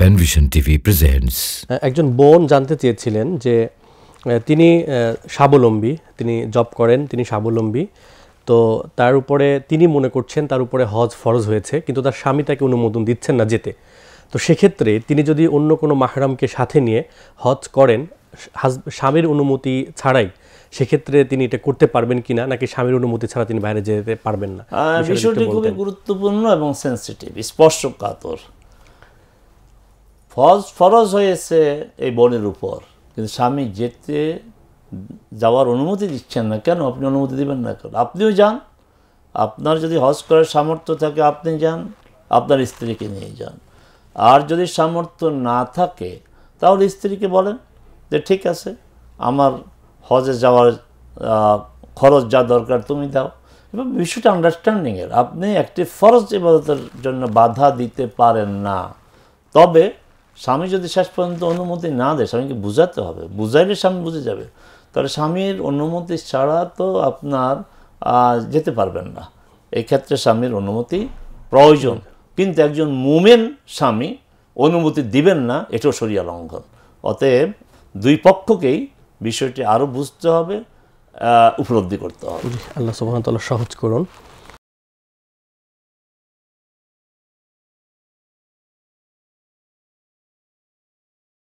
Panvision TV presents একজন বোন জানতে চেয়েছিলেন যে তিনি স্বাবলম্বী তিনি জব করেন তিনি স্বাবলম্বী তো তার উপরে তিনি মনে করছেন তার উপরে হজ ফরজ হয়েছে কিন্তু তার স্বামী তাকে অনুমোদন দিচ্ছেন না যেতে তো সেক্ষেত্রে তিনি যদি অন্য কোনো মাহরামকে সাথে নিয়ে হজ করেন স্বামীর অনুমতি ছাড়াই সেক্ষেত্রে তিনি এটা করতে পারবেন কিনা নাকি স্বামীর অনুমতি ছাড়া তিনি বাইরে যেতে পারবেন না বিষয়টি খুবই গুরুত্বপূর্ণ এবং সেন্সিটিভ স্পর্শকাতর হজ ফরজ হয়েছে এই বোনের উপর কিন্তু স্বামী যেতে যাওয়ার অনুমতি দিচ্ছেন না কেন আপনি অনুমতি দেবেন না কেন আপনিও যান আপনার যদি হজ করার সামর্থ্য থাকে আপনি যান আপনার স্ত্রীকে নিয়ে যান আর যদি সামর্থ্য না থাকে তাহলে স্ত্রীকে বলেন যে ঠিক আছে আমার হজে যাওয়ার খরচ যা দরকার তুমি দাও এবং বিষয়টা আন্ডারস্ট্যান্ডিংয়ের আপনি একটি ফরজ ইবাদতের জন্য বাধা দিতে পারেন না তবে স্বামী যদি শেষ পর্যন্ত অনুমতি না দেয় স্বামীকে বুঝাতে হবে বুঝাইলে স্বামী বুঝে যাবে তাহলে স্বামীর অনুমতি ছাড়া তো আপনার যেতে পারবেন না এক্ষেত্রে স্বামীর অনুমতি প্রয়োজন কিন্তু একজন মোমেন স্বামী অনুমতি দিবেন না এটাও সরিয়া লঙ্ঘন অতএব দুই পক্ষকেই বিষয়টি আরও বুঝতে হবে উপলব্ধি করতে হবে আল্লাহ সুবাহতাল্লাহ সহজ করুন